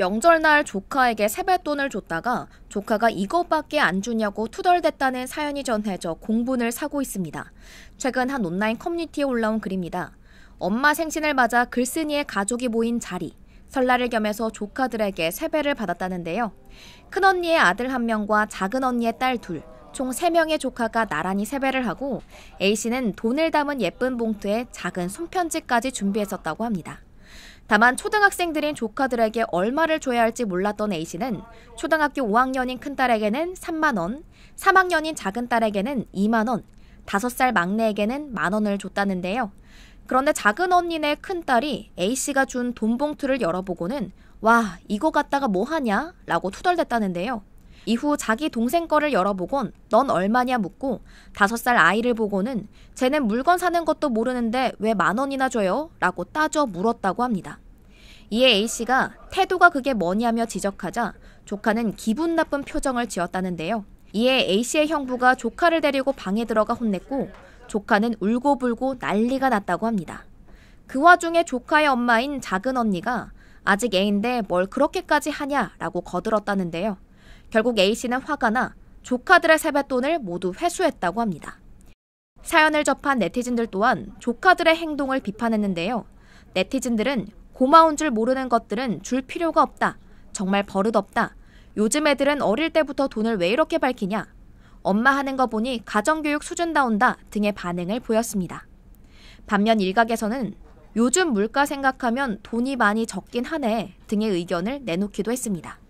명절날 조카에게 세뱃돈을 줬다가 조카가 이것밖에 안 주냐고 투덜댔다는 사연이 전해져 공분을 사고 있습니다. 최근 한 온라인 커뮤니티에 올라온 글입니다. 엄마 생신을 맞아 글쓴이의 가족이 모인 자리. 설날을 겸해서 조카들에게 세배를 받았다는데요. 큰언니의 아들 한 명과 작은언니의 딸 둘, 총 3명의 조카가 나란히 세배를 하고 A씨는 돈을 담은 예쁜 봉투에 작은 손편지까지 준비했었다고 합니다. 다만 초등학생들인 조카들에게 얼마를 줘야 할지 몰랐던 A씨는 초등학교 5학년인 큰딸에게는 3만원, 3학년인 작은 딸에게는 2만원, 5살 막내에게는 만원을 줬다는데요. 그런데 작은 언니네 큰딸이 A씨가 준 돈 봉투를 열어보고는 와, 이거 갖다가 뭐 하냐? 라고 투덜댔다는데요. 이후 자기 동생 거를 열어보곤 넌 얼마냐 묻고 다섯 살 아이를 보고는 쟤는 물건 사는 것도 모르는데 왜 만 원이나 줘요? 라고 따져 물었다고 합니다. 이에 A씨가 태도가 그게 뭐냐며 지적하자 조카는 기분 나쁜 표정을 지었다는데요. 이에 A씨의 형부가 조카를 데리고 방에 들어가 혼냈고 조카는 울고불고 난리가 났다고 합니다. 그 와중에 조카의 엄마인 작은 언니가 아직 애인데 뭘 그렇게까지 하냐라고 거들었다는데요. 결국 A씨는 화가 나 조카들의 세뱃돈을 모두 회수했다고 합니다. 사연을 접한 네티즌들 또한 조카들의 행동을 비판했는데요. 네티즌들은 고마운 줄 모르는 것들은 줄 필요가 없다. 정말 버릇없다. 요즘 애들은 어릴 때부터 돈을 왜 이렇게 밝히냐. 엄마 하는 거 보니 가정교육 수준다운다 등의 반응을 보였습니다. 반면 일각에서는 요즘 물가 생각하면 돈이 많이 적긴 하네 등의 의견을 내놓기도 했습니다.